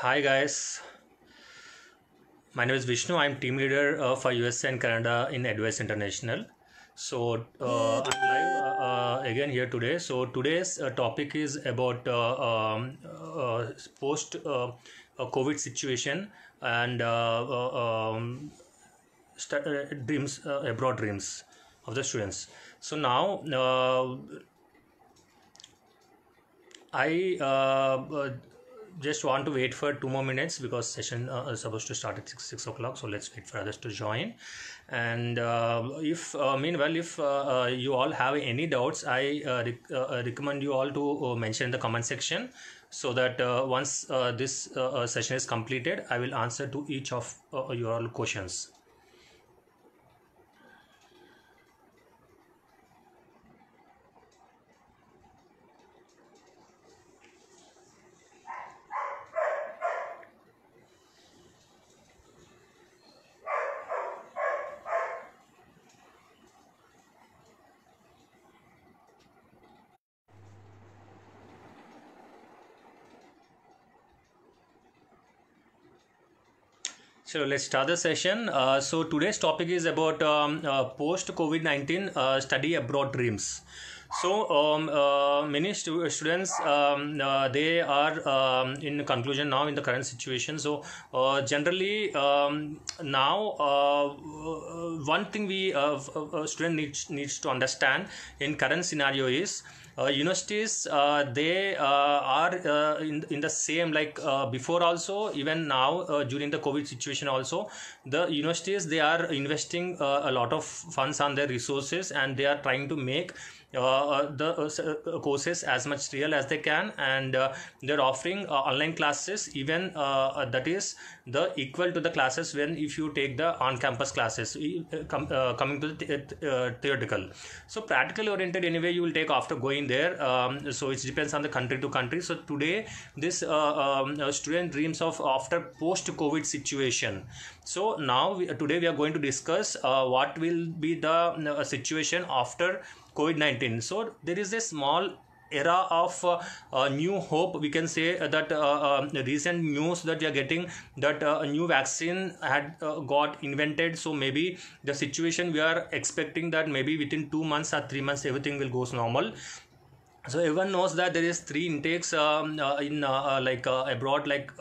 Hi guys, my name is Vishnu. I'm team leader uh, for USA and Canada in Advice International. So uh, I'm live uh, uh again here today. So today's uh, topic is about uh, um, post COVID situation and um, st- dreams abroad dreams of the students. So now I just want to wait for two more minutes because session uh, is supposed to start at 6, 6 o'clock so let's wait for others to join and um, uh, if meanwhile if uh, uh, you all have any doubts i uh, rec- recommend you all to mention in the comment section so that once this session is completed i will answer to each of your questions So let's start the session. Uh, so today's topic is about um, uh, post-COVID-19 uh, study abroad dreams. So um, uh, many stu- students um, uh, they are um, in conclusion now in the current situation. So uh, generally um, now one thing we student needs needs to understand in current scenario is uh, universities uh, they uh, are in, in the same like before also even now during the covid situation also the universities they are investing a lot of funds on their resources and they are trying to make uh, uh, the uh, courses as much real as they can and they're offering online classes even that is the equal to the classes when if you take the on-campus classes com- coming to the th- theoretical so practical oriented anyway you will take after going there um, so it depends on the country to country so today this um, student dreams of after post covid situation so now we, today we are going to discuss uh, what will be the uh, situation after COVID 19. So there is a small era of uh, uh, new hope we can say uh, that uh, uh, recent news that we are getting that uh, a new vaccine had got invented so maybe the situation we are expecting that maybe within 2 months or 3 months everything will goes normal so everyone knows that there is three intakes um, in like abroad like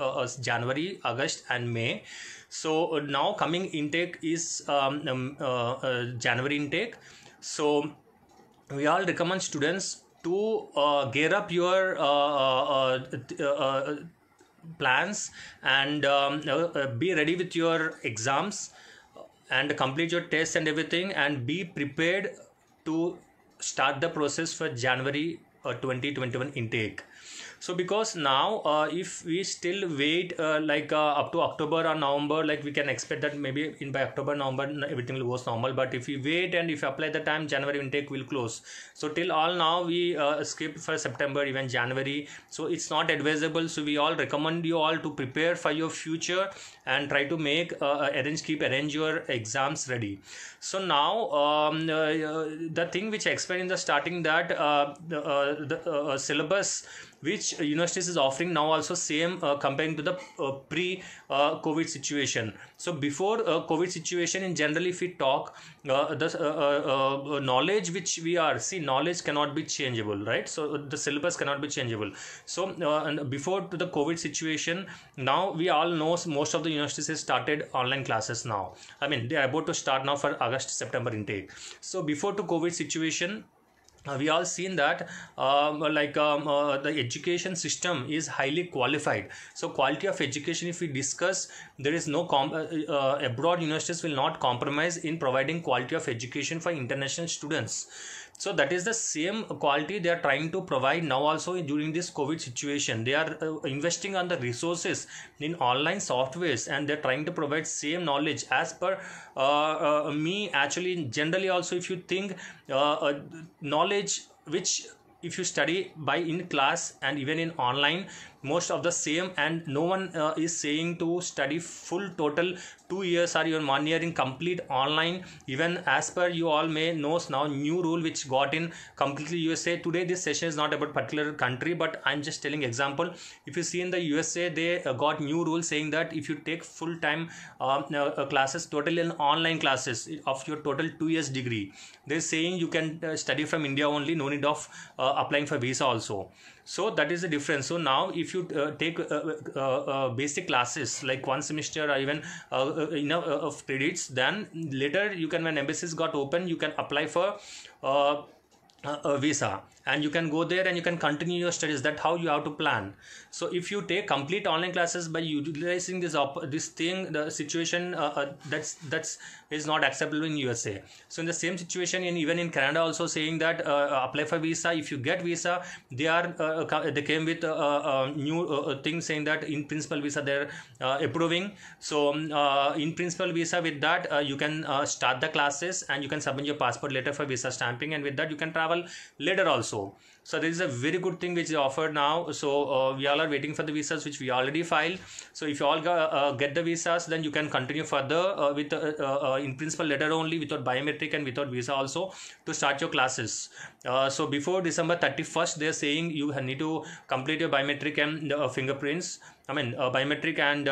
january august and may so now coming intake is um, um, january intake so we all recommend students to uh, gear up your uh, uh, uh, plans and um, be ready with your exams and complete your tests and everything and be prepared to start the process for january 2021 intake so because now uh, if we still wait uh, like uh, up to october or november like we can expect that maybe in by october november everything will was normal but if we wait and if we apply the time january intake will close so till all now we uh, skip for september even january so it's not advisable so we all recommend you all to prepare for your future and try to make uh, uh, arrange keep arrange your exams ready so now um, uh, the thing which i explained in the starting that the, the syllabus which universities is offering now also same uh, comparing to the uh, pre uh, covid situation so before uh, covid situation in general if we talk uh, the uh, knowledge which we are see knowledge cannot be changeable right so the syllabus cannot be changeable so before to the covid situation now we all know most of the universities started online classes now i mean they are about to start now for august september intake so before to covid situation we all seen that um, like um, uh, the education system is highly qualified so quality of education if we discuss there is no comp- uh, uh, abroad universities will not compromise in providing quality of education for international students so that is the same quality they are trying to provide now also during this covid situation they are uh, investing on the resources in online softwares and they're trying to provide same knowledge as per uh, uh, me actually generally also if you think uh, uh, knowledge which if you study by in class and even in online most of the same and no one uh, is saying to study full total two years or even one year in complete online even as per you all may knows now new rule which got in completely usa today this session is not about particular country but i'm just telling example if you see in the usa they uh, got new rule saying that if you take full time um, uh, uh, classes total in online classes of your total two years degree they're saying you can uh, study from india only no need of uh, applying for visa also so that is the difference so now if you uh, take uh, uh, uh, uh basic classes like one semester or even you know of credits then later you can when embassies got open you can apply for a visa and you can go there and you can continue your studies that how you have to plan so if you take complete online classes by utilizing this op- this thing the situation uh, uh, that's that's is not acceptable in usa so in the same situation in even in canada also saying that uh, uh apply for visa if you get visa they are uh, uh, they came with a new thing saying that in principle visa they're approving so um, in principle visa with that you can start the classes and you can submit your passport later for visa stamping and with that you can travel later also also so this is a very good thing which is offered now so uh, we all are waiting for the visas which we already filed so if you all uh, get the visas then you can continue further uh, with uh, uh, in principle letter only without biometric and without visa also to start your classes uh, so before december 31st they are saying you need to complete your biometric and fingerprints i mean biometric and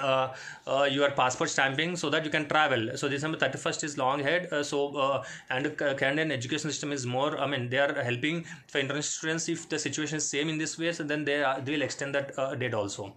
uh, uh, your passport stamping so that you can travel so december 31st is long head uh, so uh, and canadian education system is more i mean they are helping for international students if the situation is same in this way so then they are, they will extend that uh, date also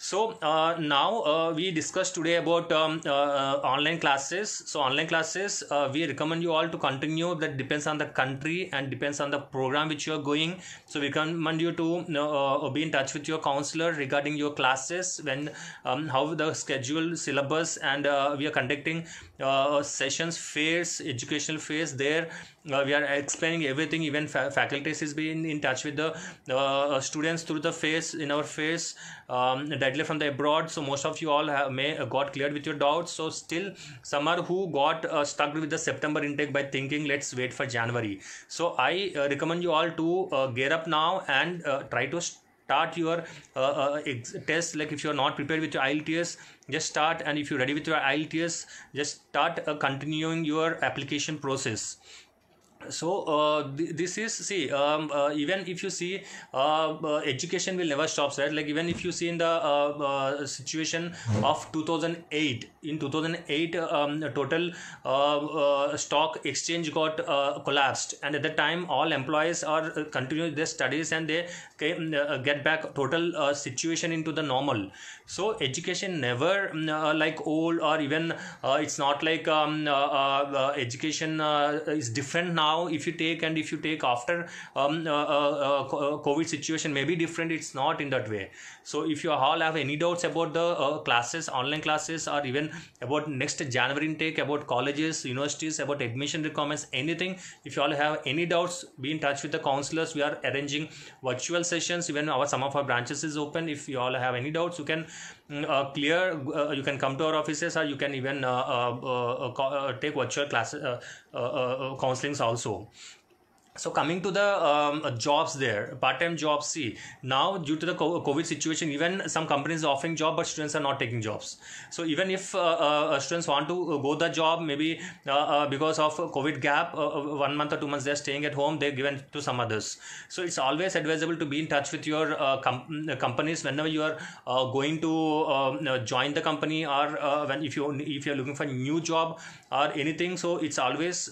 so uh, now uh, we discussed today about um, uh, uh online classes so online classes uh, we recommend you all to continue that depends on the country and depends on the program which you are going so we recommend you to uh, be in touch with your counselor regarding your classes when um, how the schedule syllabus and we are conducting uh, sessions phase educational phase there uh, we are explaining everything even fa- faculty is being in touch with the uh, students through the phase in our phase um, directly from the abroad so most of you all have, may got cleared with your doubts so still some are who got uh, stuck with the september intake by thinking let's wait for january so i uh, recommend you all to uh, gear up now and try to st- start your uh, uh test like if you are not prepared with your IELTS just start and if you're ready with your IELTS just start uh, continuing your application process so uh, th- this is see um, uh, even if you see uh, uh education will never stops right like even if you see in the uh, uh, situation of 2008 in 2008 um, total stock exchange got collapsed and at that time all employees are continuing continue their studies and they came, get back total situation into the normal so education never um, like old or even it's not like um, education is different now now if you take and if you take after um, uh, uh, uh, covid situation may be different it's not in that way so if you all have any doubts about the uh, classes online classes or even about next january intake about colleges universities about admission requirements anything if you all have any doubts be in touch with the counselors we are arranging virtual sessions even our some of our branches is open if you all have any doubts you can mm, uh, clear uh, you can come to our offices or you can even uh, uh, uh, take virtual classes counselings also so coming to the um, uh, jobs there part-time jobs see now due to the covid situation even some companies are offering job but students are not taking jobs so even if uh, uh, uh students want to uh, go the job maybe uh, because of covid gap one month or two months they're staying at home they're given to some others so it's always advisable to be in touch with your com- companies whenever you are going to um, join the company or when if you if you're looking for a new job or anything so it's always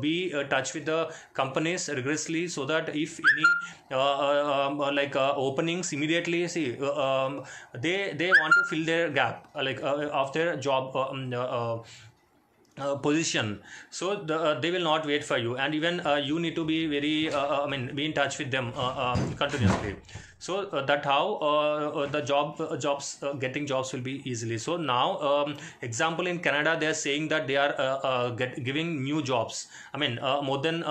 be in touch with the company companies rigorously so that if any uh, uh um, uh, like uh, openings immediately see uh, um, they they want to fill their gap like of their job um, uh, position so the, uh, they will not wait for you and even uh, you need to be very i mean be in touch with them continuously so uh, that how uh, uh, the job jobs getting jobs will be easily so now um, example in canada they are saying that they are get, giving new jobs i mean more than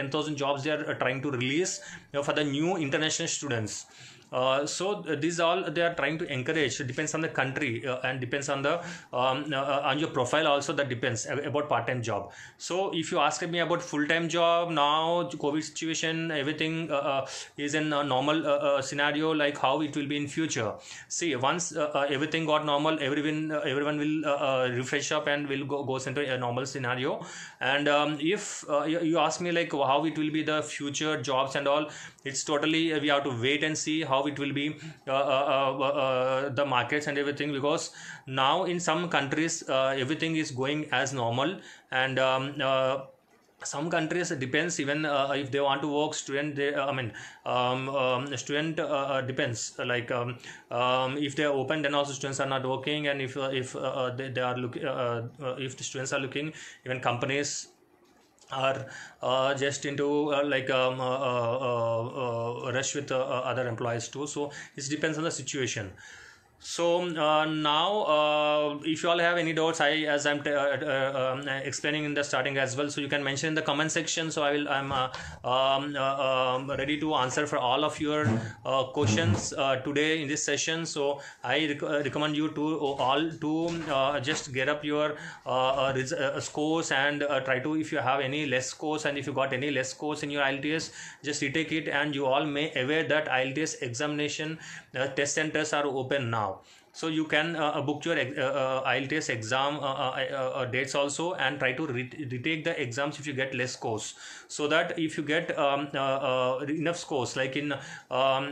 10000 jobs they are trying to release you know, for the new international students uh, so uh, these all they are trying to encourage depends on the country uh, and depends on the um, uh, uh on your profile also that depends about part time job. So if you ask me about full time job now COVID situation everything uh, is in a normal scenario like how it will be in future. See once everything got normal everyone everyone will refresh up and will go goes into a normal scenario. And um, if you, you ask me like how it will be the future jobs and all, it's totally we have to wait and see how how it will be uh, uh, uh, the markets and everything because now in some countries everything is going as normal and um, some countries depends even uh, if they want to work student they uh, i mean um, um, student uh, depends like um, um, if they are open then also students are not working and if if they, they are looking if the students are looking even companies are uh, just into uh, like um, uh, uh, uh rush with uh, other employees too so it depends on the situation so um, uh, now uh, if you all have any doubts i as i'm t- uh, uh um, explaining in the starting as well so you can mention in the comment section so i will i'm uh, um, uh, um, ready to answer for all of your questions today in this session so i rec- recommend you to all to just get up your res- scores and try to if you have any less scores and if you got any less scores in your ilts just retake it and you all may aware that ilts examination test centers are open now now so you can uh, uh book your uh, uh IELTS exam uh, uh, dates also and try to re- retake the exams if you get less scores so that if you get um, enough scores like in um,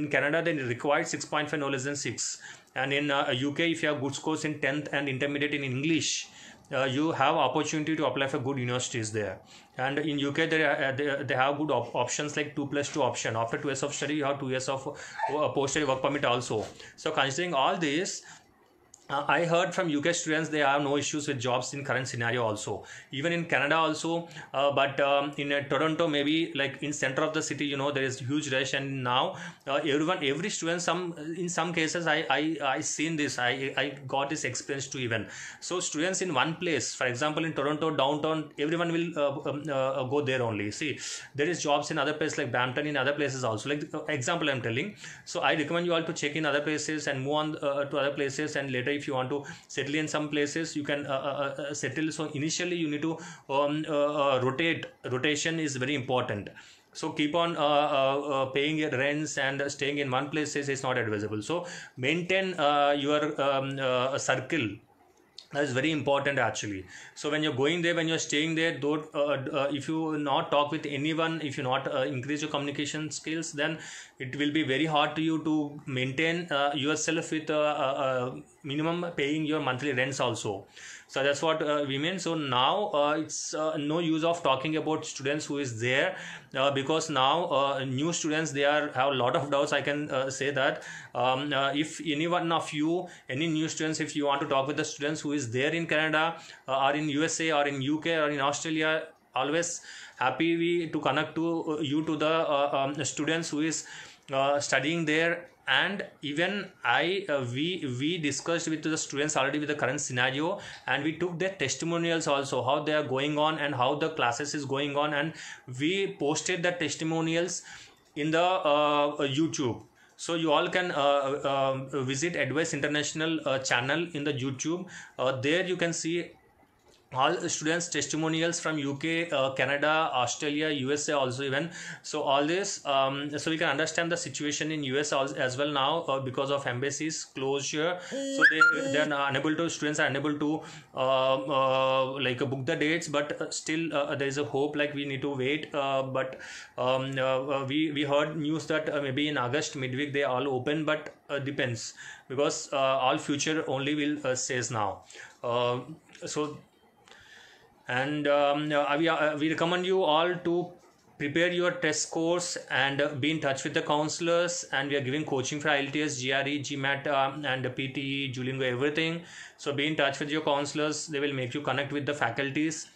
in Canada they require 6.5 or less than 6 and in UK if you have good scores in 10th and intermediate in English uh, you have opportunity to apply for good universities there and in uk they, uh, they, they have good op- options like 2 plus 2 option after 2 years of study you have 2 years of uh, post study work permit also so considering all this uh, i heard from uk students they have no issues with jobs in current scenario also even in canada also uh, but um, in uh, toronto maybe like in center of the city you know there is huge rush and now uh, everyone every student some in some cases i i i seen this i i got this experience too even so students in one place for example in toronto downtown everyone will uh, um, uh, go there only see there is jobs in other places like brampton in other places also like example i'm telling so i recommend you all to check in other places and move on to other places and later if you want to settle in some places you can uh, uh, uh, settle so initially you need to um, rotate rotation is very important so keep on uh, uh, paying your rents and staying in one place is, not advisable so maintain uh, your um, circle that is very important actually so when you're going there when you're staying there don't uh, uh, if you not talk with anyone if you not uh, increase your communication skills then it will be very hard to you to maintain uh, yourself with a uh, uh, minimum paying your monthly rents also so that's what uh, we mean so now uh, it's uh, no use of talking about students who is there uh, because now uh, new students they are have a lot of doubts i can uh, say that um, if any one of you any new students if you want to talk with the students who is there in canada or in usa or in uk or in australia always happy we to connect to you to the um, students who is studying there and even i uh, we we discussed with the students already with the current scenario and we took their testimonials also how they are going on and how the classes is going on and we posted the testimonials in the uh, youtube so you all can uh, uh, visit advice international uh, channel in the youtube uh, there you can see all students testimonials from uk uh, canada australia usa also even so all this um, so we can understand the situation in us as well now uh, because of embassies closure so they they're unable to students are unable to um, uh, like uh, book the dates but uh, still uh, there is a hope like we need to wait but um, we we heard news that maybe in august midweek they all open but depends because all future only will says now um, so and um, uh, we, uh, we recommend you all to prepare your test scores and uh, be in touch with the counselors and we are giving coaching for IELTS, GRE, GMAT um, and PTE, Julingo, everything. So be in touch with your counselors. They will make you connect with the faculties.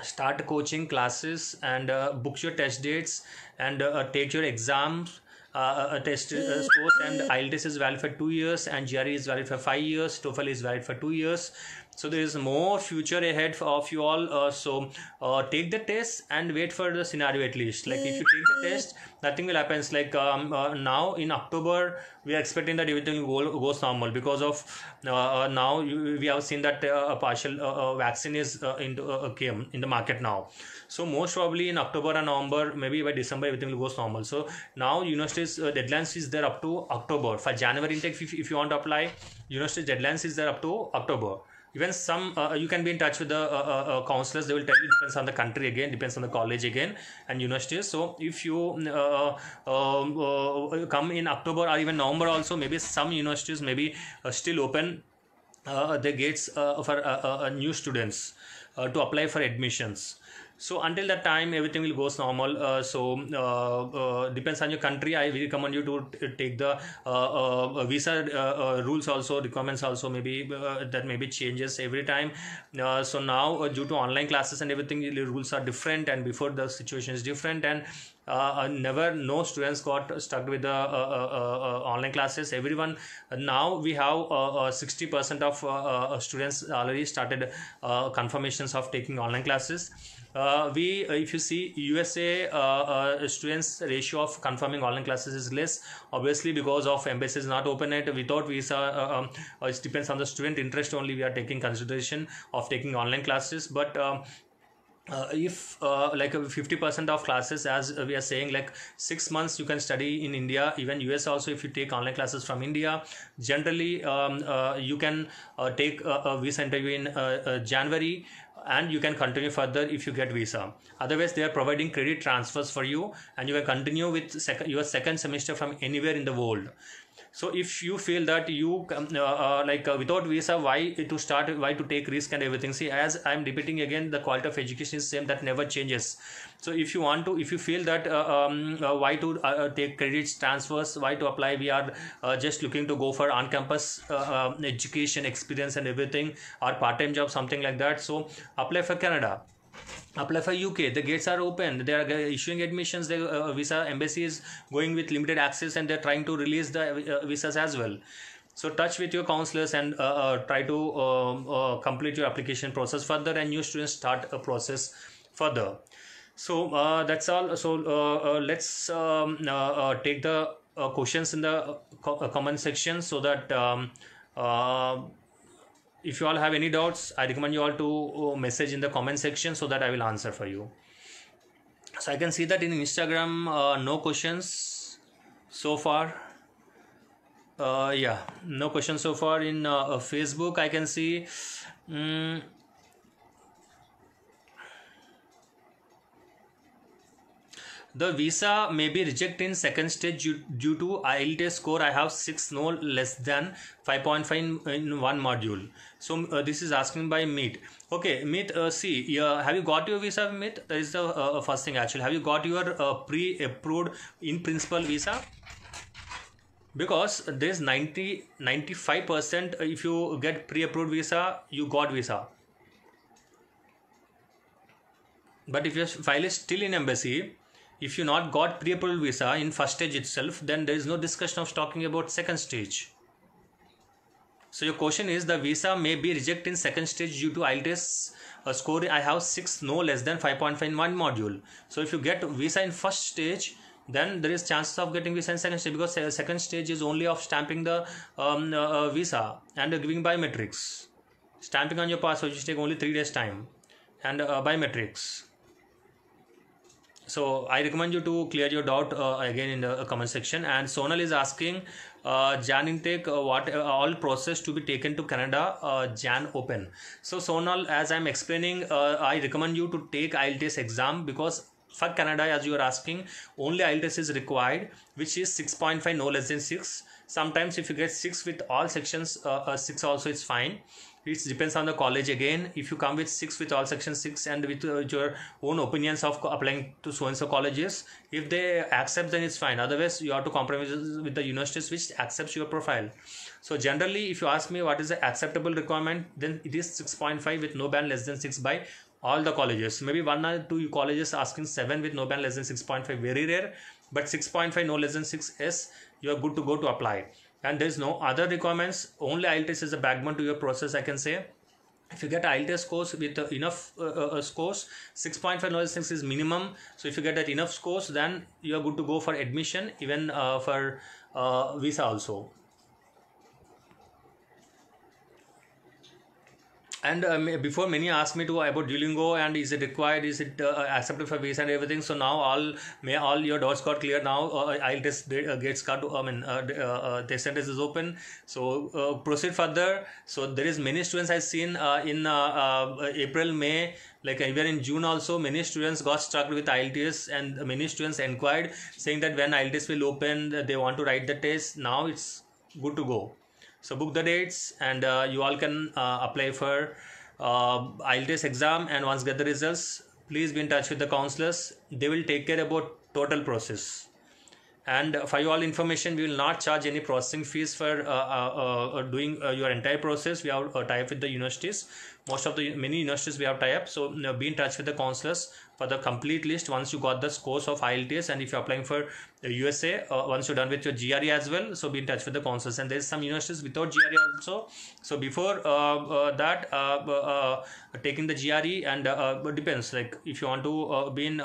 Start coaching classes and uh, book your test dates and uh, take your exams. Uh, a test uh, scores and IELTS is valid for two years and GRE is valid for five years. TOEFL is valid for two years so there is more future ahead of you all uh, so uh, take the test and wait for the scenario at least like if you take the mm-hmm. test nothing will happen it's like um, uh, now in october we are expecting that everything will go, goes normal because of uh, uh, now you, we have seen that uh, a partial vaccine is in the, came in the market now so most probably in october and november maybe by december everything will go normal so now university deadlines is there up to october for january intake if, if you want to apply university deadlines is there up to october even some uh, uh, you can be in touch with the uh, uh, uh, counselors they will tell you depends on the country again depends on the college again and universities so if you mm, uh, um, come in october or even november also maybe some universities maybe still open the gates for new students to apply for admissions so until that time everything will goes normal uh, so uh, uh, depends on your country i will recommend you to t- take the uh, uh, visa rules also requirements also maybe that maybe changes every time so now due to online classes and everything the rules are different and before the situation is different and uh, never no students got stuck with the uh, uh, online classes everyone now we have 60% of students already started confirmations of taking online classes uh, we uh, if you see usa uh, uh, students ratio of confirming online classes is less obviously because of embassies not open yet without visa um, it depends on the student interest only we are taking consideration of taking online classes but um, uh, if uh, like 50% of classes as we are saying like six months you can study in india even us also if you take online classes from india generally um, uh, you can take a visa interview in january and you can continue further if you get visa otherwise they are providing credit transfers for you and you can continue with sec- your second semester from anywhere in the world so if you feel that you um, uh, uh, like uh, without visa why to start why to take risk and everything see as i'm repeating again the quality of education is same that never changes so if you want to if you feel that uh, um, why to take credits transfers why to apply we are just looking to go for on campus um, education experience and everything or part time job something like that so apply for canada apply uh, for UK. The gates are open. They are issuing admissions. The uh, uh, visa embassy is going with limited access, and they're trying to release the uh, visas as well. So touch with your counselors and uh, uh try to um, complete your application process further, and new students start a process further. So that's all. So let's um, take the questions in the co- comment section so that. Um, if you all have any doubts i recommend you all to uh, message in the comment section so that i will answer for you so i can see that in instagram uh, no questions so far uh, yeah no questions so far in uh, uh facebook i can see um, the visa may be rejected in second stage due, due to IELTS score. I have 6 no less than 5.5 in, in one module so uh, this is asking by meet okay meet uh, see uh, have you got your visa meet that is the uh, uh, first thing actually have you got your uh, pre-approved in principle visa because there's 90 95 percent uh, if you get pre-approved visa you got visa but if your file is still in embassy if you not got pre-approved visa in first stage itself then there is no discussion of talking about second stage so your question is the visa may be rejected in second stage due to IELTS uh, score I have 6 no less than 5.5 in one module. So if you get visa in first stage then there is chances of getting visa in second stage because uh, second stage is only of stamping the um, uh, uh visa and giving biometrics. Stamping on your passport will take only 3 days time and uh, biometrics so i recommend you to clear your doubt uh, again in the uh, comment section and sonal is asking uh, jan intake uh, what uh, all process to be taken to canada uh, jan open so sonal as i'm explaining i recommend you to take ielts exam because for canada as you are asking only ielts is required which is 6.5 no less than 6 sometimes if you get 6 with all sections 6 also is fine it depends on the college again if you come with six with all section six and with uh, your own opinions of applying to so and so colleges if they accept then it's fine otherwise you have to compromise with the universities which accepts your profile so generally if you ask me what is the acceptable requirement then it is 6.5 with no band less than 6 by all the colleges maybe one or two colleges asking 7 with no band less than 6.5 very rare but 6.5 no less than 6 is you are good to go to apply and there's no other requirements only IELTS is a backbone to your process I can say if you get IELTS scores with enough uh, uh, uh scores 6.5 knowledge 6 is minimum so if you get that enough scores then you are good to go for admission even uh, for uh, visa also and um, before many asked me to about Duolingo and is it required is it uh, accepted for visa and everything so now all may all your doors got clear now uh, I'll just they, uh, I mean uh, the sentence uh, uh, is open so uh, proceed further so there is many students I've seen in April May like even in June also many students got stuck with IELTS and many students inquired saying that when IELTS will open they want to write the test now it's good to go so book the dates and uh, you all can uh, apply for uh, IELTS exam and once get the results please be in touch with the counselors they will take care about total process and for you all information we will not charge any processing fees for uh, uh, uh doing uh, your entire process we have tie up with the universities most of the many universities we have tie up so you know, be in touch with the counselors for the complete list once you got the scores of IELTS and if you're applying for USA uh, once you're done with your GRE as well so be in touch with the consuls and there's some universities without GRE also so before uh, uh that uh, uh, taking the GRE and depends like if you want to be in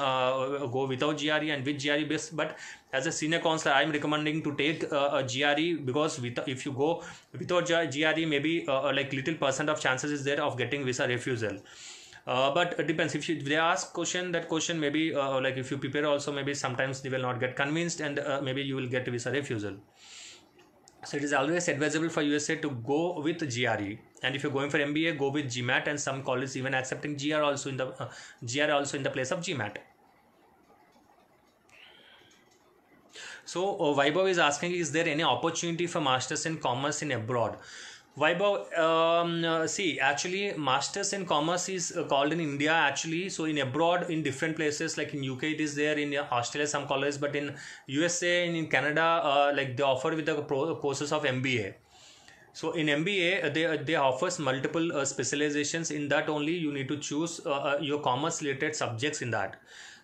go without GRE and with GRE based but as a senior counselor i'm recommending to take uh, a gre because with, if you go without gre maybe uh, like little percent of chances is there of getting visa refusal uh, but it depends if, you, if, they ask question that question maybe uh, like if you prepare also maybe sometimes they will not get convinced and uh, maybe you will get visa refusal so it is always advisable for usa to go with gre and if you're going for mba go with gmat and some colleges even accepting gr also in the uh, gr also in the place of gmat so uh, Vaibhav is asking is there any opportunity for masters in commerce in abroad Vaibhav, um, uh, see, actually, masters in commerce is uh, called in India actually. So in abroad, in different places like in UK, it is there. In uh, Australia, some colleges, but in USA and in Canada, uh, like they offer with the courses of MBA. So in MBA, they they offers multiple uh, specializations. In that only, you need to choose uh, your commerce related subjects in that.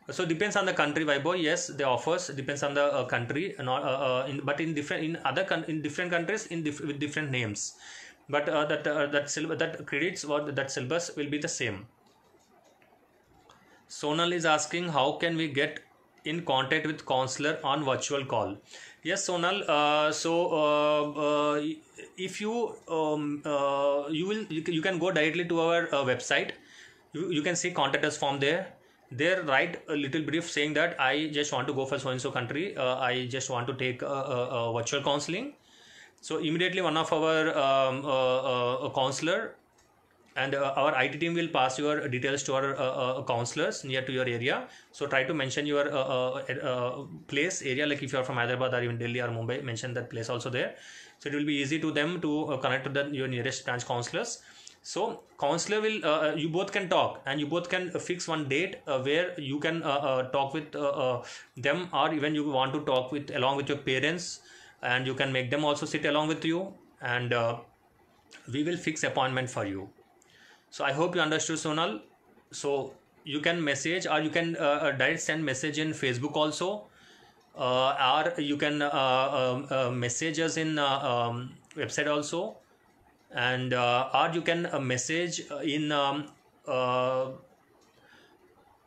So depends on the country, Vaibhav. Yes, they offers depends on the country. Not, in, but in different in other con- in different countries in dif- with different names but uh, that uh, that syllabus, that credits or that syllabus will be the same sonal is asking how can we get in contact with counselor on virtual call yes sonal uh, so uh, uh, if you um, uh, you will you can, go directly to our uh, website you, you can see contact us form there there write a little brief saying that i just want to go for so and so country uh, i just want to take virtual counseling so immediately one of our um, uh, uh counselor and uh, our IT team will pass your details to our uh, counselors near to your area. So try to mention your er, place area, like if you are from Hyderabad or even Delhi or Mumbai, mention that place also there. So it will be easy to them to connect to the, your nearest branch counselors so counselor will uh, you both can talk and you both can fix one date uh, where you can uh, talk with them or even you want to talk with along with your parents and you can make them also sit along with you and uh, we will fix appointment for you so i hope you understood sonal so you can message or you can uh, uh direct send message in facebook also uh, or you can uh, um, uh message us in uh, um, website also and or you can message in um,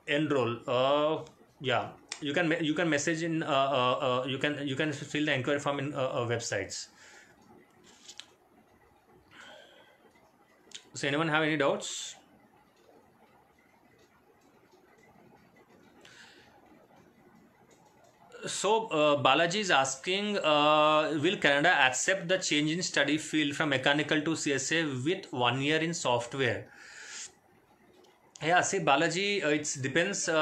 enroll yeah you can you can message in uh, uh, uh you can you can fill the inquiry form in uh, uh, websites does anyone have any doubts so uh, Balaji is asking uh, will Canada accept the change in study field from mechanical to CSA with one year in software yeah see Balaji, uh, it depends uh,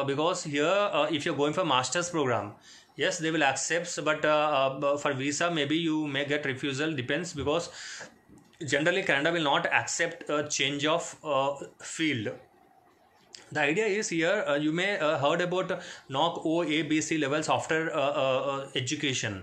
uh, because here uh, if you're going for master's program yes they will accept but uh, uh, for visa maybe you may get refusal depends because generally canada will not accept a change of field the idea is here uh, you may uh, heard about knock o a b c levels after uh, education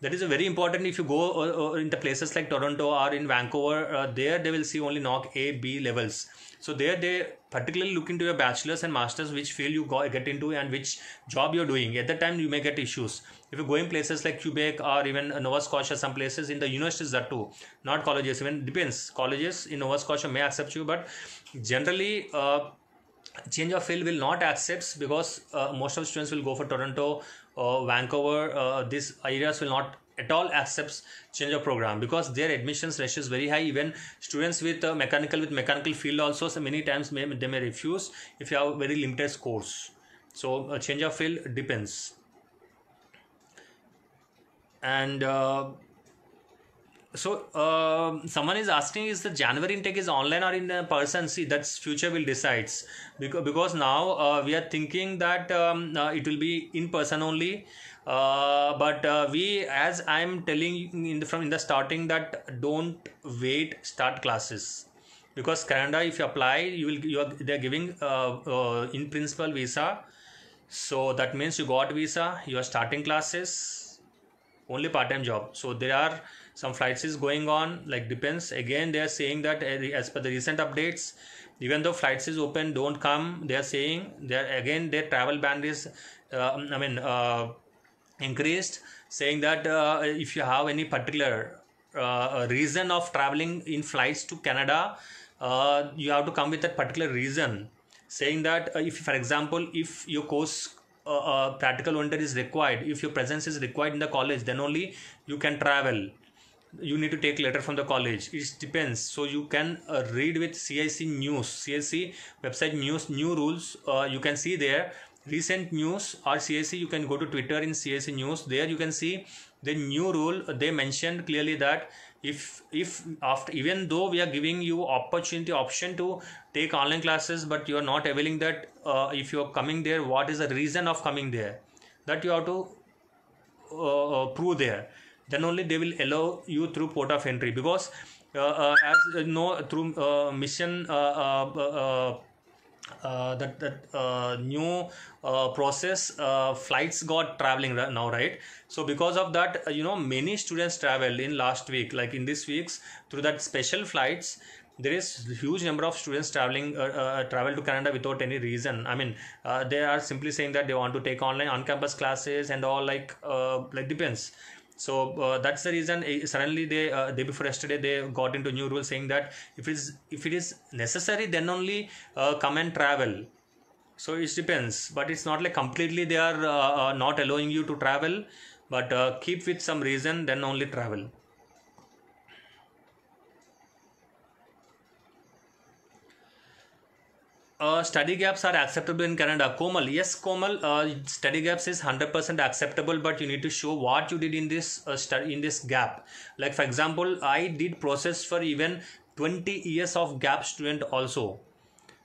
that is very important if you go uh, uh, in the places like toronto or in vancouver uh, there they will see only knock a b levels so there they particularly look into your bachelor's and master's which field you go, get into and which job you're doing at that time you may get issues if you're going places like quebec or even nova scotia some places in the universities that too not colleges even depends colleges in nova scotia may accept you but generally uh, change of field will not accept because uh, most of the students will go for toronto Vancouver, uh, these areas will not at all accepts change of program because their admissions ratio is very high even students with uh, mechanical with mechanical field also so many times may, they may refuse if you have very limited scores so uh, change of field depends and uh, so uh, someone is asking, is the January intake is online or in person? See, that's future will decides because because now uh, we are thinking that um, uh, it will be in person only. Uh, but uh, we, as I'm telling in the, from in the starting, that don't wait, start classes because Canada, if you apply, you will you are they're giving uh, in principle visa. So that means you got visa, you are starting classes, only part time job. So there are some flights is going on like depends again they are saying that eh, as per the recent updates even though flights is open don't come they are saying they are again their travel ban is uh, i mean uh, increased saying that uh, if you have any particular uh, reason of traveling in flights to canada uh, you have to come with that particular reason saying that uh, if for example if your course practical volunteer is required if your presence is required in the college then only you can travel you need to take letter from the college it depends so you can uh, read with cic news cic website news new rules uh, you can see there recent news or cic you can go to twitter in cic news there you can see the new rule they mentioned clearly that if if after even though we are giving you opportunity option to take online classes but you are not availing that uh, if you are coming there what is the reason of coming there that you have to uh, uh, prove there then only they will allow you through port of entry because uh, uh as you know through uh, mission uh, uh, that that uh, new uh, process flights got traveling now right so because of that you know many students traveled in last week like in this week's through that special flights there is huge number of students traveling uh, uh, travel to canada without any reason i mean uh, they are simply saying that they want to take online on campus classes and all like like depends so uh, that's the reason uh, suddenly they uh, day before yesterday they got into new rule saying that if it is if it is necessary then only uh, come and travel so it depends but it's not like completely they are uh, uh, not allowing you to travel but keep with some reason then only travel uh, study gaps are acceptable in Canada. Komal, yes, Komal, uh, study gaps is hundred percent acceptable, but you need to show what you did in this uh, study in this gap. Like for example, I did process for even twenty years of gap student also.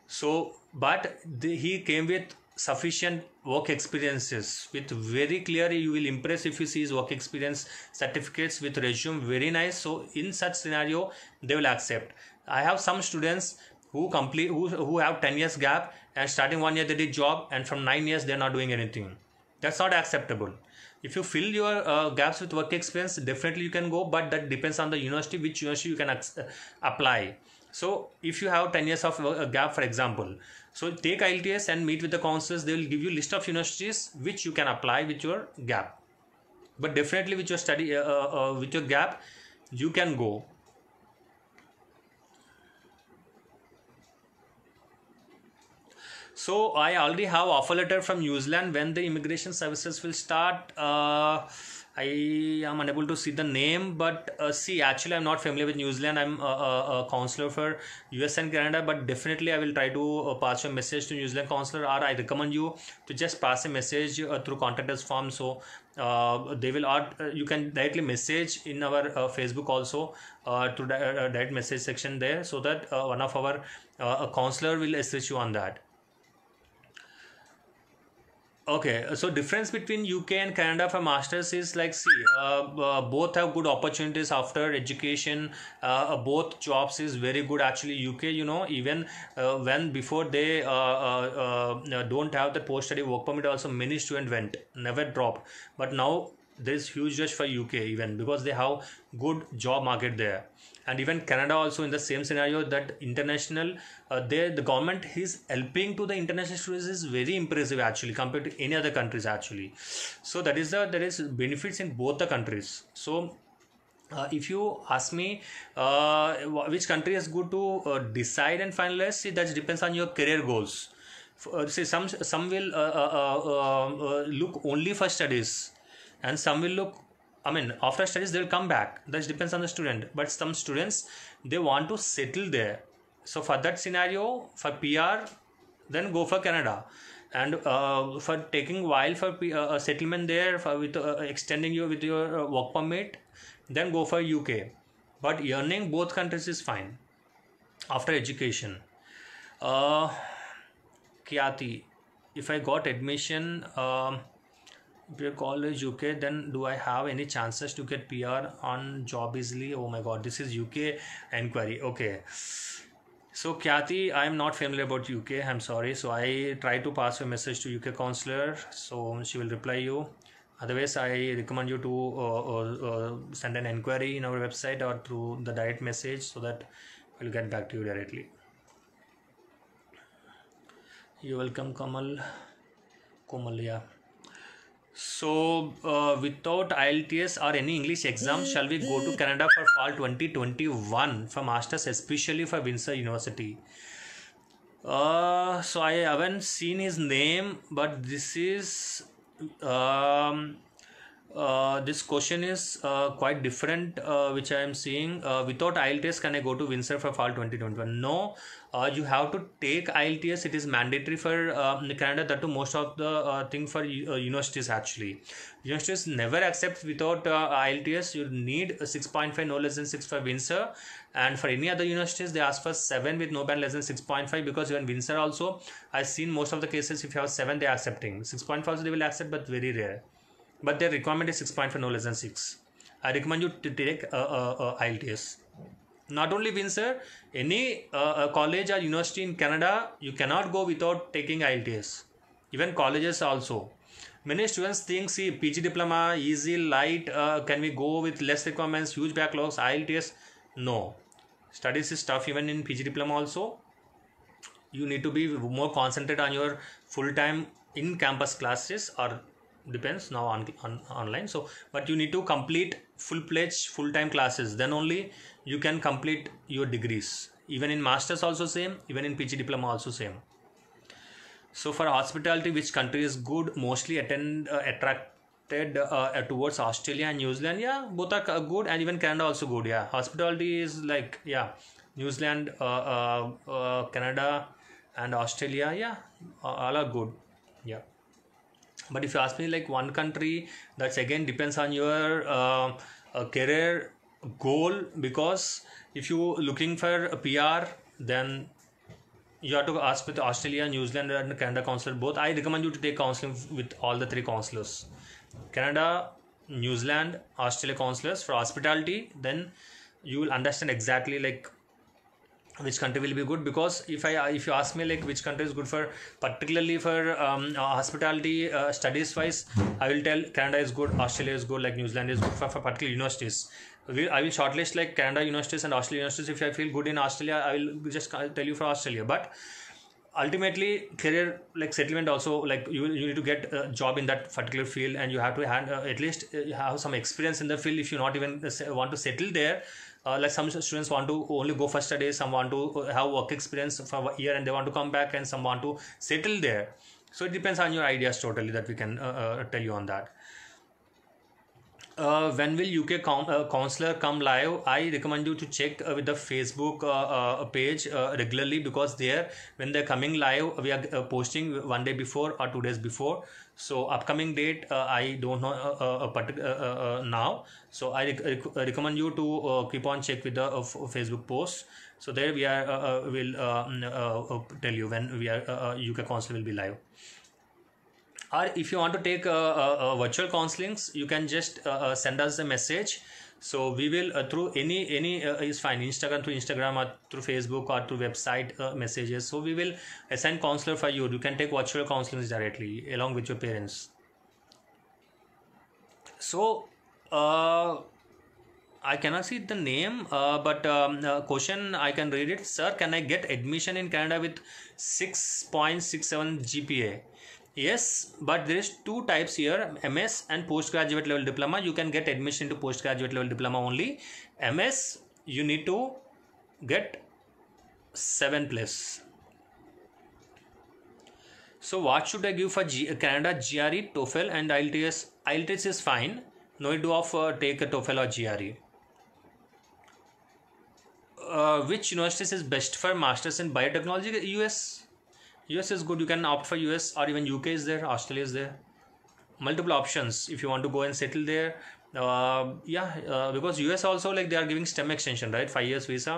So, but the, he came with sufficient work experiences with very clear you will impress if you see his work experience certificates with resume very nice so in such scenario they will accept i have some students who complete who, who have 10 years gap and starting one year they did job and from nine years they're not doing anything that's not acceptable if you fill your uh, gaps with work experience definitely you can go but that depends on the university which university you can ac- uh, apply so if you have 10 years of uh, gap for example so take ilts and meet with the counselors they will give you list of universities which you can apply with your gap but definitely with your study uh, uh with your gap you can go So I already have offer letter from New Zealand when the immigration services will start. Uh, I am unable to see the name, but uh, see, actually, I'm not familiar with New Zealand. I'm a, a, a, counselor for US and Canada, but definitely I will try to uh, pass your message to New Zealand counselor, or I recommend you to just pass a message uh, through contact us form. So uh, they will, or uh, you can directly message in our uh, Facebook also to di- direct message section there, so that one of our counselor will assist you on that. Okay, so difference between UK and Canada for masters is like see, uh, uh, both have good opportunities after education. Uh, both jobs is very good actually. UK, you know, even uh, when before they uh, uh, don't have the post study work permit, also many students went, never dropped. But now there's huge rush for uk even because they have good job market there and even canada also in the same scenario that international uh, there the government is helping to the international students is very impressive actually compared to any other countries actually so that is the there is benefits in both the countries so uh, if you ask me uh, which country is good to uh, decide and finalize see that depends on your career goals uh, Say some some will uh, uh, look only for studies and some will look i mean after studies they will come back that depends on the student but some students they want to settle there so for that scenario for pr then go for canada and uh, for taking while for P- uh, uh settlement there for with uh, extending you with your uh, work permit then go for uk but earning both countries is fine after education uh, if i got admission um, your call UK, then do I have any chances to get PR on job easily? Oh my god, this is UK inquiry. Okay. So Kathy, I am not familiar about UK. I'm sorry. So I try to pass a message to UK counselor. So she will reply you. Otherwise, I recommend you to uh, uh, uh send an inquiry in our website or through the direct message so that we'll get back to you directly. You're welcome, Kamal. Komal, yeah. So, uh, without IELTS or any English exam, mm, shall we go to mm. Canada for fall 2021 for masters, especially for Windsor University? Uh, so I haven't seen his name, but this is um, uh, this question is uh, quite different, uh, which I am seeing. Uh, without IELTS, can I go to Windsor for fall 2021? No, uh, you have to take IELTS. It is mandatory for uh, Canada. That to most of the thing for universities actually. Universities never accept without IELTS. You need 6.5 no less than 6 for Windsor, and for any other universities, they ask for 7 with no band less than 6.5 because even Windsor also, I've seen most of the cases if you have 7, they are accepting 6.5 so they will accept, but very rare but their requirement is 6.5 no less than 6 i recommend you to take uh, uh, uh, ilts not only windsor any college or university in canada you cannot go without taking ilts even colleges also many students think see pg diploma easy light uh, can we go with less requirements huge backlogs ilts no studies is tough even in pg diploma also you need to be more concentrated on your full time in campus classes or depends now on, on online so but you need to complete full-fledged full-time classes then only you can complete your degrees even in masters also same even in pg diploma also same so for hospitality which country is good mostly attend uh, attracted uh, uh towards australia and new zealand yeah both are uh, good and even canada also good yeah hospitality is like yeah new zealand uh, uh canada and australia yeah all are good yeah but if you ask me like one country that's again depends on your uh, uh career goal because if you looking for a pr then you have to ask with australia new zealand and canada counselor both i recommend you to take counseling with all the three counselors canada new zealand australia counselors for hospitality then you will understand exactly like which country will be good because if i if you ask me like which country is good for particularly for um, uh, hospitality uh, studies wise i will tell canada is good australia is good like new zealand is good for, for particular universities I will shortlist like Canada universities and Australia universities. If I feel good in Australia, I will just tell you for Australia. But ultimately career like settlement also like you, you need to get a job in that particular field and you have to have uh, at least uh, have some experience in the field if you not even uh, want to settle there uh, like some students want to only go first study, some want to have work experience for a year and they want to come back and some want to settle there so it depends on your ideas totally that we can uh, uh tell you on that uh, when will UK com- uh, counselor come live? I recommend you to check uh, with the Facebook uh, uh, page regularly because there, when they're coming live, we are posting one day before or two days before so upcoming date uh, i don't know uh, uh, now so i rec rec recommend you to keep on check with the facebook posts so there we are will tell you when we are uk council will be live or if you want to take virtual counselings you can just send us a message so we will uh, through any any uh, is fine instagram through instagram or through facebook or through website uh, messages so we will assign counselor for you you can take virtual counseling directly along with your parents so uh, I cannot see the name, uh, but um, uh, question I can read it. Sir, can I get admission in Canada with 6.67 GPA? yes but there is two types here ms and postgraduate level diploma you can get admission to postgraduate level diploma only ms you need to get 7 plus so what should i give for G- canada gre toefl and ilts ilts is fine no need to offer take a toefl or gre uh, which universities is best for masters in biotechnology us US is good. You can opt for US or even UK is there, Australia is there. Multiple options if you want to go and settle there. Uh, yeah, uh, because US also like they are giving STEM extension, right? Five years visa.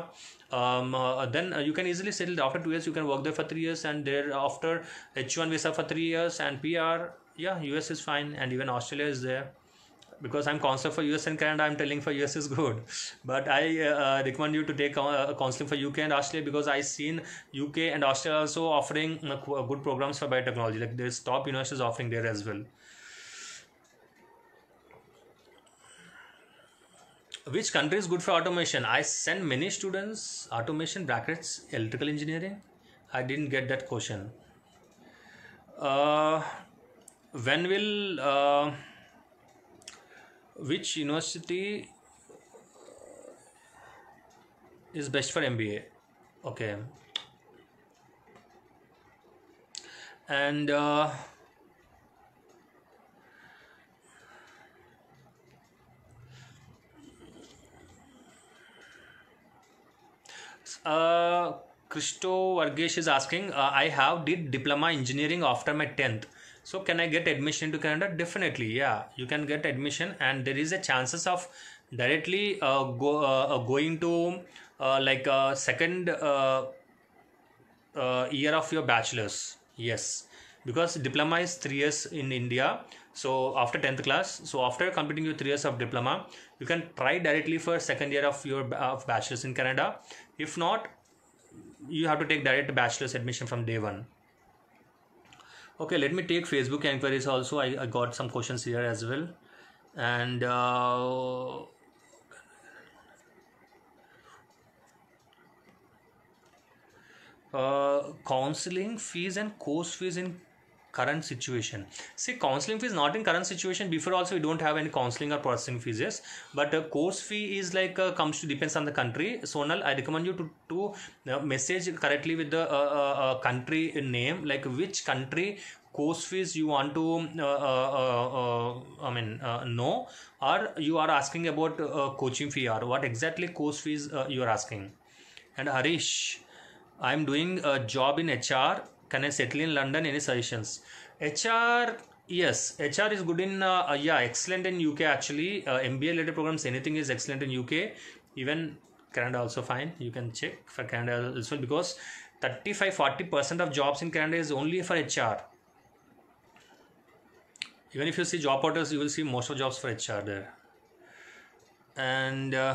Um, uh, then uh, you can easily settle after two years. You can work there for three years, and there after H one visa for three years and PR. Yeah, US is fine, and even Australia is there because I'm counselor for US and Canada, I'm telling for US is good. But I uh, uh, recommend you to take a uh, counseling for UK and Australia because I've seen UK and Australia also offering uh, good programs for biotechnology. Like there's top universities offering there as well. Which country is good for automation? I send many students automation brackets electrical engineering. I didn't get that question. Uh, when will which university is best for MBA? Okay. And uh, uh Christo Vargesh is asking, uh, I have did diploma engineering after my 10th so can i get admission to canada definitely yeah you can get admission and there is a chances of directly uh, go uh, uh going to uh, like a uh, second uh, year of your bachelor's yes because diploma is 3 years in india so after 10th class so after completing your 3 years of diploma you can try directly for second year of your of bachelor's in canada if not you have to take direct bachelor's admission from day one okay let me take facebook inquiries also I, I got some questions here as well and uh, uh, counseling fees and course fees in current situation see counseling fees not in current situation before also we don't have any counseling or processing fees yes but uh, course fee is like uh, comes to depends on the country sonal i recommend you to, to uh, message correctly with the uh, uh, uh country name like which country course fees you want to uh, i mean know or you are asking about coaching fee or what exactly course fees you are asking and harish i am doing a job in hr can I settle in London? Any suggestions? HR yes hr is good in uh, uh, yeah excellent in uk actually uh, mba related programs anything is excellent in uk even canada also fine you can check for canada as well because 35 40 percent of jobs in canada is only for hr even if you see job portals you will see most of jobs for hr there and uh,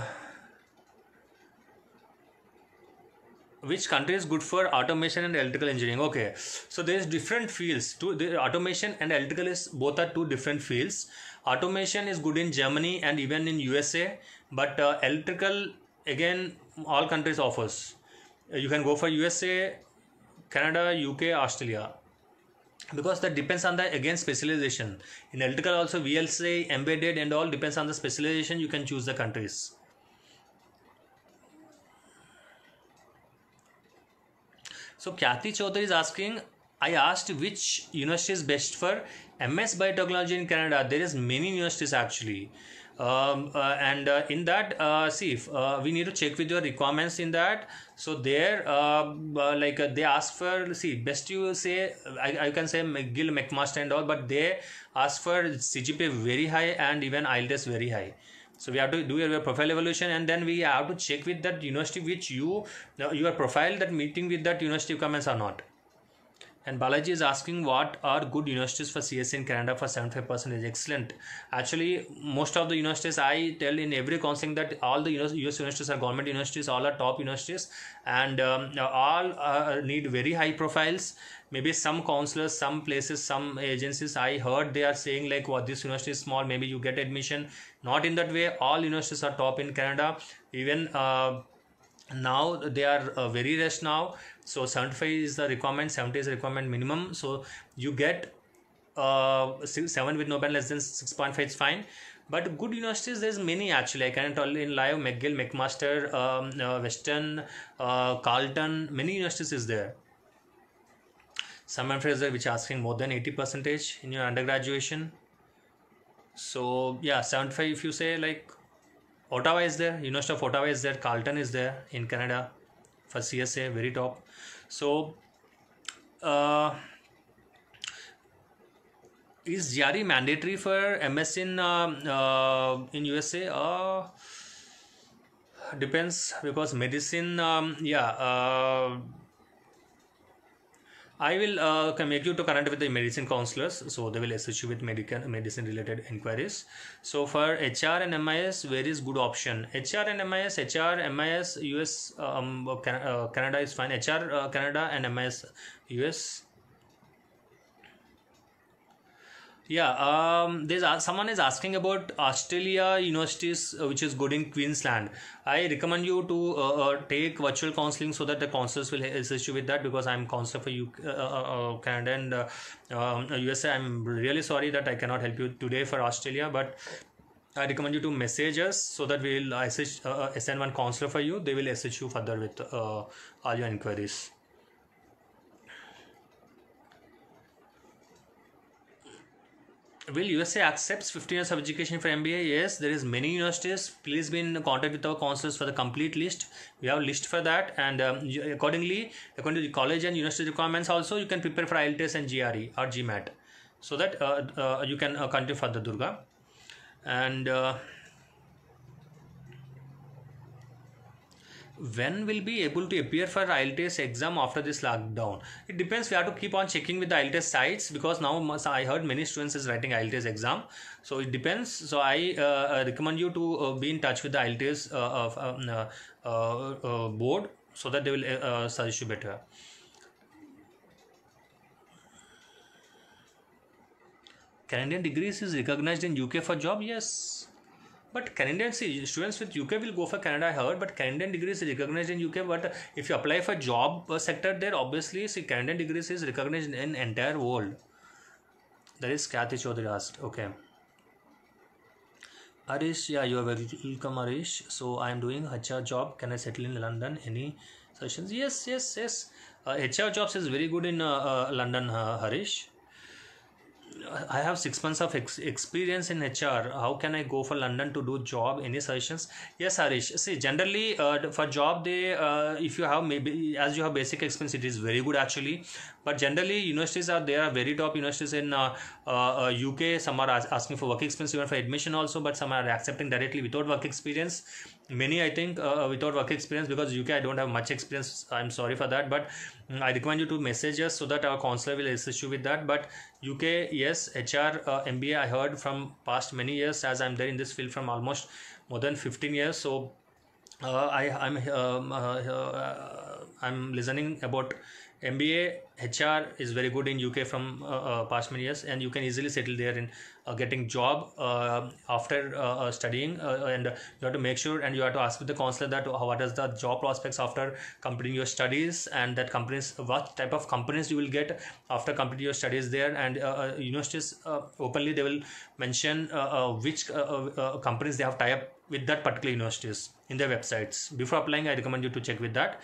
which country is good for automation and electrical engineering okay so there is different fields to the automation and electrical is both are two different fields automation is good in germany and even in usa but uh, electrical again all countries offers uh, you can go for usa canada uk australia because that depends on the again specialization in electrical also vlc embedded and all depends on the specialization you can choose the countries So Kathy Chaudhary is asking, I asked which university is best for MS biotechnology in Canada. There is many universities actually. Um, uh, and uh, in that uh, see if uh, we need to check with your requirements in that so there uh, uh, like they ask for see best you say I, I can say mcgill mcmaster and all but they ask for cgpa very high and even ilds very high so we have to do your profile evaluation and then we have to check with that university which you uh, your profile that meeting with that university comments or not and Balaji is asking what are good universities for CSE in Canada for 75% is excellent. Actually, most of the universities I tell in every counseling that all the US universities are government universities, all are top universities, and um, all uh, need very high profiles maybe some counselors some places some agencies i heard they are saying like what well, this university is small maybe you get admission not in that way all universities are top in canada even uh, now they are uh, very rushed now so 75 is the requirement 70 is the requirement minimum so you get uh, 7 with no band less than 6.5 is fine but good universities there's many actually i can tell in live mcgill mcmaster um, uh, western uh, carleton many universities is there Summer Fraser, which asking more than 80 percentage in your undergraduation. So yeah, 75 if you say like Ottawa is there, University of Ottawa is there, Carleton is there in Canada for CSA, very top. So uh, is GRE mandatory for MS in um, uh, in USA? Uh, depends because medicine, um, yeah. Uh, I will uh, make you to connect with the medicine counselors. So they will assist you with medical medicine related inquiries. So for HR and MIS, where is good option? HR and MIS, HR, MIS, US, um, uh, Canada is fine. HR, uh, Canada and MIS, US Yeah, um, there's someone is asking about Australia universities uh, which is good in Queensland. I recommend you to uh, uh take virtual counseling so that the counselors will assist you with that because I'm counselor for you uh, uh, Canada and um, USA. I'm really sorry that I cannot help you today for Australia, but I recommend you to message us so that we will assist, uh, send one counselor for you. They will assist you further with all your inquiries. will USA accepts 15 years of education for MBA? Yes, there is many universities. Please be in contact with our counselors for the complete list. We have a list for that, and um, accordingly, according to the college and university requirements, also you can prepare for IELTS and GRE or GMAT, so that uh, uh, you can uh, continue the Durga. And uh, when will be able to appear for IELTS exam after this lockdown? It depends. We have to keep on checking with the IELTS sites because now I heard many students is writing IELTS exam. So it depends. So I uh, uh, recommend you to uh, be in touch with the IELTS uh, um, uh, uh, board so that they will suggest you better. Canadian degrees is recognized in UK for job. Yes. But Canadian see, students with UK will go for Canada, I heard. But Canadian degrees is recognized in UK. But if you apply for job uh, sector there, obviously, see, Canadian degrees is recognized in entire world. That is Kathy Chaudhary asked. Okay. Arish, yeah, you are welcome, Arish. So I am doing HR job. Can I settle in London? Any sessions? Yes, yes, yes. Uh, HR jobs is very good in uh, uh, London, uh, Harish. I have six months of ex- experience in HR. How can I go for London to do job? Any suggestions? Yes, Harish. See, generally uh, for job, they uh, if you have maybe as you have basic experience, it is very good actually. But generally, universities are there are very top universities in uh, UK. Uh, uh, some are asking for work experience even for admission also, but some are accepting directly without work experience. Many I think uh, without work experience because UK I don't have much experience. I'm sorry for that, but mm, I recommend you to message us so that our counselor will assist you with that. But UK, yes, HR, uh, MBA, I heard from past many years as I'm there in this field from almost more than 15 years. So uh, I, I'm, um, uh, uh I'm listening about MBA HR is very good in UK from uh, uh, past many years, and you can easily settle there in uh, getting job uh, after uh, uh, studying. and you have to make sure, and you have to ask with the counselor that what is the job prospects after completing your studies, and that companies what type of companies you will get after completing your studies there. And universities openly they will mention which companies they have tie up with that particular universities in their websites. Before applying, I recommend you to check with that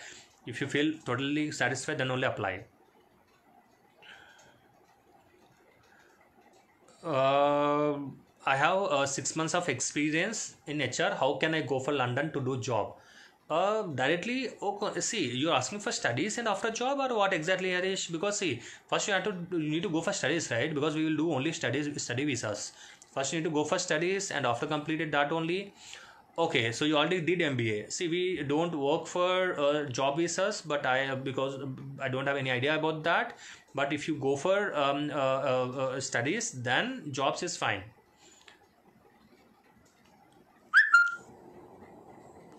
if you feel totally satisfied then only apply uh, i have uh, 6 months of experience in hr how can i go for london to do job uh, directly okay, oh, see you're asking for studies and after job or what exactly Harish because see first you have to you need to go for studies right because we will do only studies study visas first you need to go for studies and after completed that only okay so you already did mba see we don't work for uh, job visas but i because i don't have any idea about that but if you go for um, uh, uh, uh studies then jobs is fine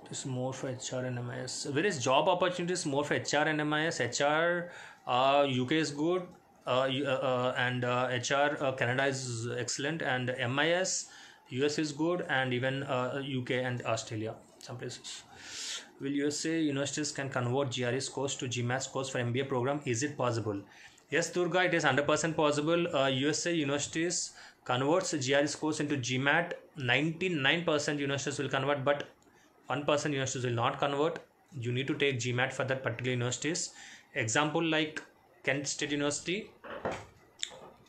It's more for hr and mis where is job opportunities more for hr and mis hr uk uh, is good uh, and hr canada is excellent and mis US is good and even uh, UK and Australia some places. Will USA universities can convert GRS course to GMAT course for MBA program? Is it possible? Yes, Durga, it is 100% possible. Uh, USA universities converts GRS course into GMAT. 99% universities will convert, but 1% universities will not convert. You need to take GMAT for that particular universities. Example like Kent State University,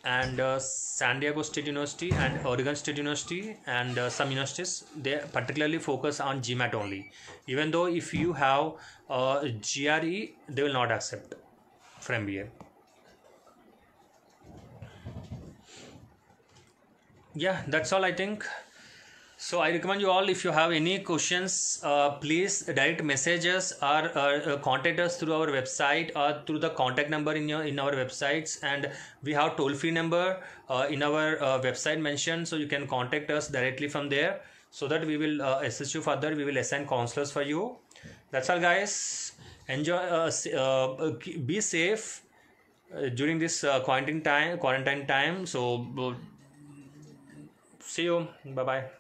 and uh, San Diego State University and Oregon State University and uh, some universities they particularly focus on GMAT only. Even though if you have a uh, GRE, they will not accept for MBA. Yeah, that's all I think so i recommend you all if you have any questions uh, please direct messages or uh, uh, contact us through our website or through the contact number in your in our websites and we have toll free number uh, in our uh, website mentioned so you can contact us directly from there so that we will uh, assist you further we will assign counselors for you that's all guys enjoy be safe during this quarantine time quarantine time so see you bye bye